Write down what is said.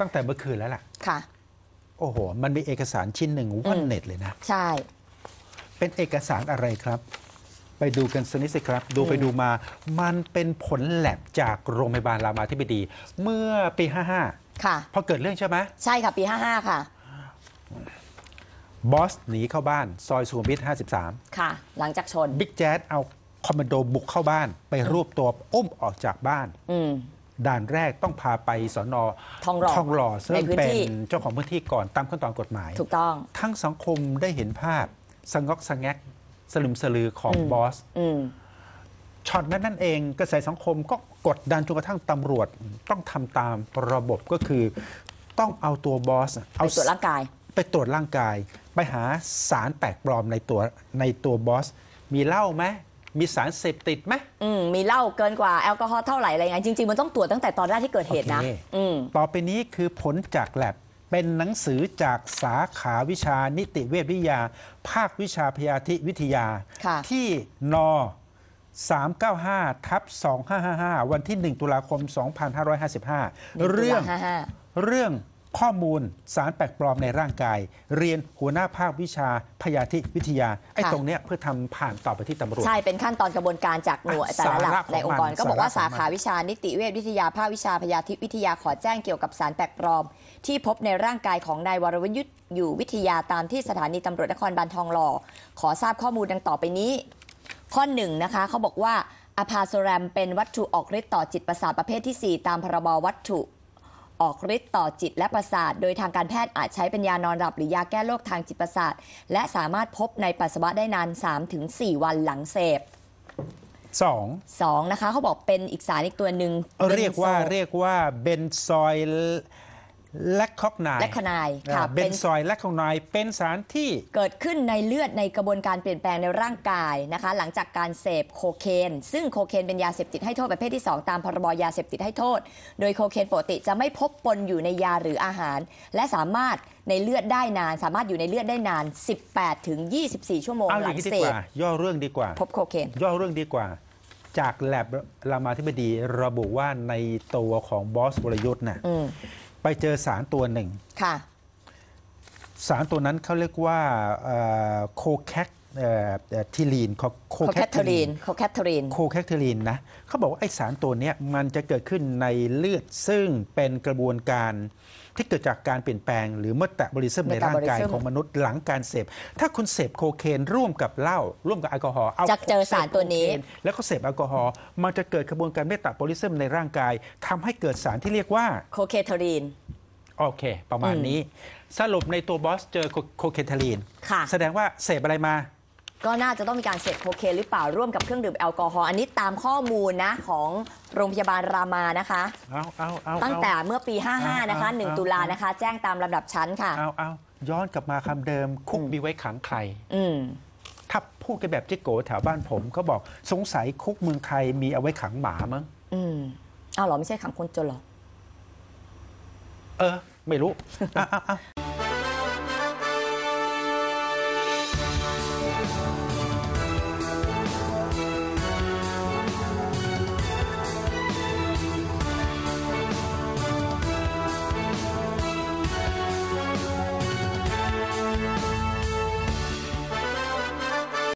ตั้งแต่เมื่อคืนแล้วล่ะ ค่ะ โอ้โห มันมีเอกสารชิ้นหนึ่งว่อนเน็ตเลยนะ ใช่ เป็นเอกสารอะไรครับ ไปดูกันสนิทสิครับ ดูไปดูมา มันเป็นผลแลบจากโรงพยาบาลรามาธิบดี เมื่อปีค่ะ พอเกิดเรื่องใช่ไหม ใช่ค่ะ ปี 55 ค่ะ บอสหนีเข้าบ้านซอยสุขุมวิท53 ค่ะ หลังจากชน บิ๊กแจ๊ดเอาคอมมานโดบุกเข้าบ้าน ไปรวบตัวอุ้มออกจากบ้านอืด่านแรกต้องพาไปสอนอทองหล่อทองหล่อซึ่งเป็นเจ้าของพื้นที่ก่อนตามขั้นตอนกฎหมาย ถูกต้อง ทั้งสังคมได้เห็นภาพสงอกสงแงก สลึมสลือของบอสช็อตนั้นนั่นเองกระแสสังคมก็กดดันจนกระทั่งตำรวจต้องทำตามระบบก็คือ ต้องเอาตัวบอสเอาตรวจร่างกาย ไปตรวจร่างกาย ไปหาสารแปลกปลอมในตัวในตัวบอส มีเหล้าไหมมีสารเสพติดไหมอืม มีเหล้าเกินกว่า แอลกอฮอล์เท่าไหร่อะไรเงี้ย จริงๆ มันต้องตรวจตั้งแต่ตอนแรกที่เกิดเหตุนะอืมต่อไปนี้คือผลจากแลบเป็นหนังสือจากสาขาวิชานิติเวชวิทยา ภาควิชาพยาธิวิทยา่ที่น 395ทับ2555 วันที่ 1 ตุลาคม 2555 เรื่อง เรื่องข้อมูลสารแปลกปลอมในร่างกาย เรียนหัวหน้าภาควิชา พยาธิวิทยาไอ้ตรงเนี้ยเพื่อทำผ่านต่อไปที่ตำรวจใช่เป็นขั้นตอนกระบวนการจากหน่วยแต่ละหลักในองค์กรก็บอกว่าสาขาวิชานิติเวชวิทยาภาควิชาพยาธิวิทยาขอแจ้งเกี่ยวกับสารแปลกปลอมที่พบในร่างกายของนายวรวยุทธ์อยู่วิทยาตามที่สถานีตำรวจนครบาลทองหล่อขอทราบข้อมูลดังต่อไปนี้ ข้อหนึ่งนะคะเขาบอกว่าอะพาโซแรมเป็นวัตถุออกฤทธิ์ต่อจิตประสาทประเภทที่ 4 ตามพรบวัตถุออกฤทธิ์ต่อจิตและประสาท โดยทางการแพทย์อาจใช้เป็นยานอนหลับหรือยาแก้โรคทางจิตประสาทและสามารถพบในปัสสาวะได้นาน 3-4 วันหลังเสพสองสองนะคะเขาบอกเป็นอีกสารอีกตัวหนึ่ง เรียกว่าเรียกว่าเบนซอยและคอกนายและคนายค่ะเบนซอยและคอกนายเป็นสารที่ เกิดขึ้นในเลือดในกระบวนการเปลี่ยนแปลงในร่างกายนะคะ หลังจากการเสพโคเคนซึ่งโคเคนเป็นยาเสพติดให้โทษประเภทที่ 2 ตามพรบยาเสพติดให้โทษ โดยโคเคนปกติจะไม่พบปนอยู่ในยาหรืออาหาร และสามารถในเลือดได้นาน สามารถอยู่ในเลือดได้นาน 18ถึง24ชั่วโมงหลังเสพย่อเรื่องดีกว่าพบโคเคนย่อเรื่องดีกว่า จากแลบรามาธิบดีระบุว่าในตัวของบอสบรยุทธ์น่ะไปเจอสารตัวหนึ่ง สารตัวนั้นเขาเรียกว่าโคแคคทิลีนโคแคทเธอรีนโคแคทเธอรีนโคแคทเธอรีนนะเขาบอกว่าไอสารตัวนี้มันจะเกิดขึ้นในเลือดซึ่งเป็นกระบวนการที่เกิดจากการเปลี่ยนแปลงหรือเมตาบอลิซึมในร่างกายของมนุษย์หลังการเสพถ้าคุณเสพโคเคน ร่วมกับเหล้า ร่วมกับแอลกอฮอล์จะเจอสารตัวนี้แล้วก็เสพแอลกอฮอล์มันจะเกิดกระบวนการเมตาบอลิซึมในร่างกายทำให้เกิดสารที่เรียกว่าโคเคทเอรีนโอเค ประมาณนี้ สรุปในตัวบอสเจอโคเคทารีนแสดงว่าเสพอะไรมาก็น่าจะต้องมีการเสพโคเคนหรือเปล่าร่วมกับเครื่องดื่มแอลกอฮอล์อันนี้ตามข้อมูลนะ ของโรงพยาบาลรามานะคะเอาเอาเอาตั้งแต่เมื่อปี 55 นะคะ 1 ตุลานะคะ แจ้งตามลำดับชั้นค่ะเอาเอาย้อนกลับมาคำเดิม คุกมีไว้ขังใครถ้าพูดกันแบบเจ๊โกแถวบ้านผมเขาบอกสงสัยคุกเมืองไทยมีเอาไว้ขังหมามั้งอืมอ้าวเหรอไม่ใช่ขังคนจนเหรอเออ ไม่รู้อ้าออ